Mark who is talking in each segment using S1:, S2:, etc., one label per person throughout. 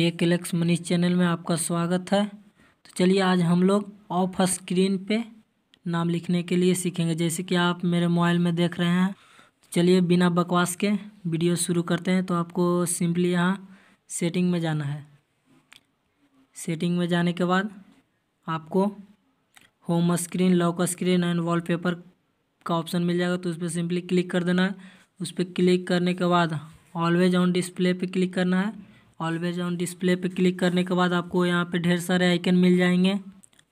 S1: take Alex Manish channel में आपका स्वागत है तो चलिए आज हम लोग ऑफ स्क्रीन पे नाम लिखने के लिए सीखेंगे जैसे कि आप मेरे मोबाइल में देख रहे हैं तो चलिए बिना बकवास के वीडियो शुरू करते हैं तो आपको सिंपली यहाँ सेटिंग में जाना है सेटिंग में जाने के बाद आपको home screen lock screen and paper का ऑप्शन मिल जाएगा तो उस पर सिंपली क्लिक कर देना है उस पर क्लिक करने के बाद ऑलवेज ऑन डिस्प्ले पे क्लिक करना है ऑलवेज ऑन डिस्प्ले पे क्लिक करने के बाद आपको यहाँ पे ढेर सारे आइकन मिल जाएंगे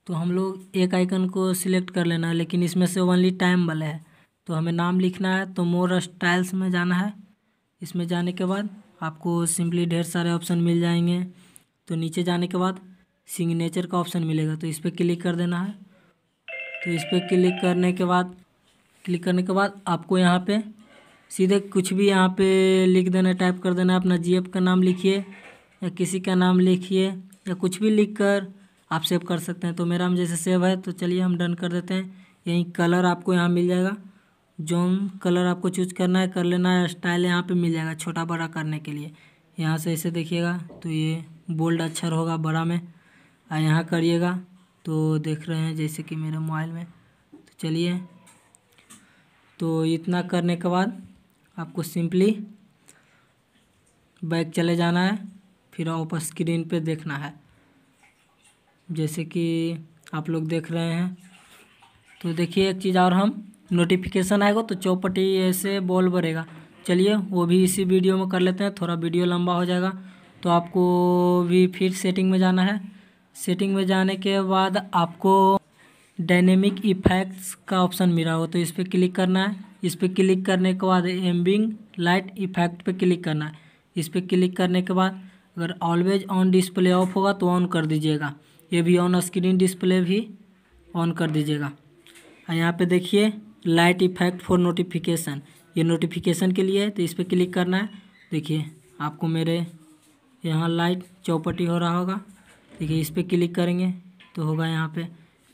S1: तो हम लोग एक आइकन को सिलेक्ट कर लेना है लेकिन इसमें से ओनली टाइम वाला है तो हमें नाम लिखना है तो मोर स्टाइल्स में जाना है इसमें जाने के बाद आपको सिंपली ढेर सारे ऑप्शन मिल जाएंगे तो नीचे जाने के बाद सिग्नेचर का ऑप्शन मिलेगा तो इस पर क्लिक कर देना है तो इस पर क्लिक करने के बाद क्लिक करने के बाद आपको यहाँ पर सीधे कुछ भी यहाँ पे लिख देना टाइप कर देना अपना जी का नाम लिखिए या किसी का नाम लिखिए या कुछ भी लिख कर आप सेव कर सकते हैं तो मेरा हम जैसे सेव है तो चलिए हम डन कर देते हैं यहीं कलर आपको यहाँ मिल जाएगा जोन कलर आपको चूज करना है कर लेना है स्टाइल यहाँ पे मिल जाएगा छोटा बड़ा करने के लिए यहाँ से ऐसे देखिएगा तो ये बोल्ड अक्षर अच्छा होगा बड़ा में और यहाँ करिएगा तो देख रहे हैं जैसे कि मेरे मोबाइल में तो चलिए तो इतना करने के बाद आपको सिंपली बैक चले जाना है फिर ऊपर स्क्रीन पे देखना है जैसे कि आप लोग देख रहे हैं तो देखिए एक चीज़ और हम नोटिफिकेशन आएगा तो चौपटी ऐसे बॉल भरेगा चलिए वो भी इसी वीडियो में कर लेते हैं थोड़ा वीडियो लंबा हो जाएगा तो आपको भी फिर सेटिंग में जाना है सेटिंग में जाने के बाद आपको डायनेमिक इफ़ेक्ट्स का ऑप्शन मिला हो तो इस पर क्लिक करना है इस पर क्लिक करने के बाद एम्बिंग लाइट इफेक्ट पे क्लिक करना है इस पर क्लिक करने के बाद अगर ऑलवेज ऑन डिस्प्ले ऑफ होगा तो ऑन कर दीजिएगा ये भी ऑन स्क्रीन डिस्प्ले भी ऑन कर दीजिएगा यहाँ पे देखिए लाइट इफेक्ट फॉर नोटिफिकेशन ये नोटिफिकेशन के लिए है तो इस पर क्लिक करना है देखिए आपको मेरे यहाँ लाइट चौपटी हो रहा होगा देखिए इस पर क्लिक करेंगे तो होगा यहाँ पर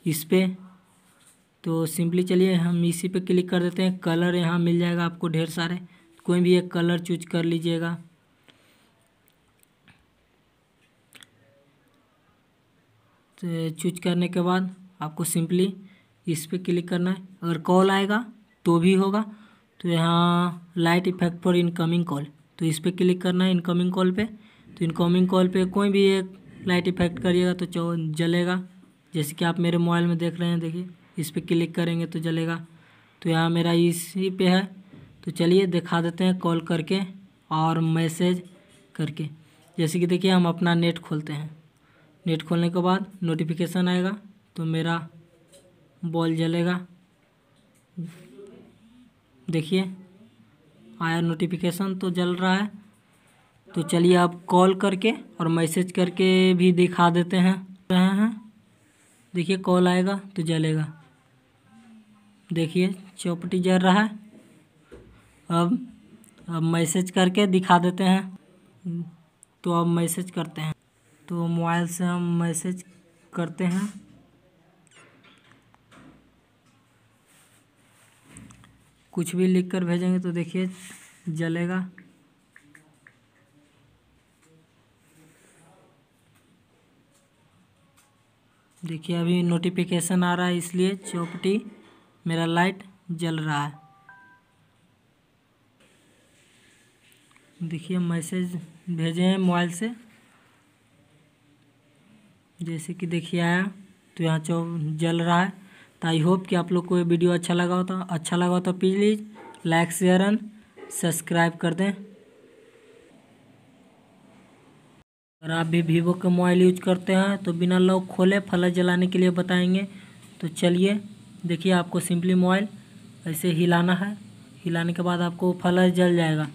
S1: इस पर तो सिंपली चलिए हम इसी पे क्लिक कर देते हैं कलर यहाँ मिल जाएगा आपको ढेर सारे कोई भी एक कलर चूज कर लीजिएगा तो चूज करने के बाद आपको सिंपली इस पर क्लिक करना है अगर कॉल आएगा तो भी होगा तो यहाँ light effect for incoming call तो इस पर क्लिक करना है इनकमिंग कॉल पे तो इनकमिंग कॉल पे कोई भी एक लाइट इफेक्ट करिएगा तो जलेगा जैसे कि आप मेरे मोबाइल में देख रहे हैं देखिए इस पर क्लिक करेंगे तो जलेगा तो यहाँ मेरा इसी पे है तो चलिए दिखा देते हैं कॉल करके और मैसेज करके जैसे कि देखिए हम अपना नेट खोलते हैं नेट खोलने के बाद नोटिफिकेशन आएगा तो मेरा बॉल जलेगा देखिए आया नोटिफिकेशन तो जल रहा है तो चलिए आप कॉल करके और मैसेज करके भी दिखा देते हैं रहे हैं देखिए कॉल आएगा तो जलेगा देखिए चौपटी जल रहा है अब अब मैसेज करके दिखा देते हैं तो अब मैसेज करते हैं तो मोबाइल से हम मैसेज करते हैं कुछ भी लिख कर भेजेंगे तो देखिए जलेगा देखिए अभी नोटिफिकेशन आ रहा है इसलिए चौपटी मेरा लाइट जल रहा है देखिए मैसेज भेजे हैं मोबाइल से जैसे कि देखिए आया तो यहाँ चौ जल रहा है तो आई होप कि आप लोग को ये वीडियो अच्छा लगा होता तो, अच्छा लगा होता please like share and subscribe कर दें अगर आप भी वीवो का मोबाइल यूज करते हैं तो बिना लोग खोले फल जलाने के लिए बताएंगे तो चलिए देखिए आपको सिंपली मोबाइल ऐसे हिलाना है हिलाने के बाद आपको फ्लश जल जाएगा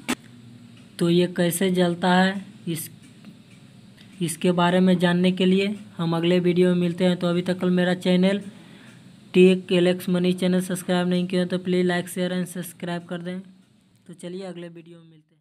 S1: तो ये कैसे जलता है इस इसके बारे में जानने के लिए हम अगले वीडियो में मिलते हैं तो अभी तक कल मेरा channel tech Alex money channel subscribe नहीं किया तो please like share and subscribe कर दें तो चलिए अगले वीडियो में मिलते हैं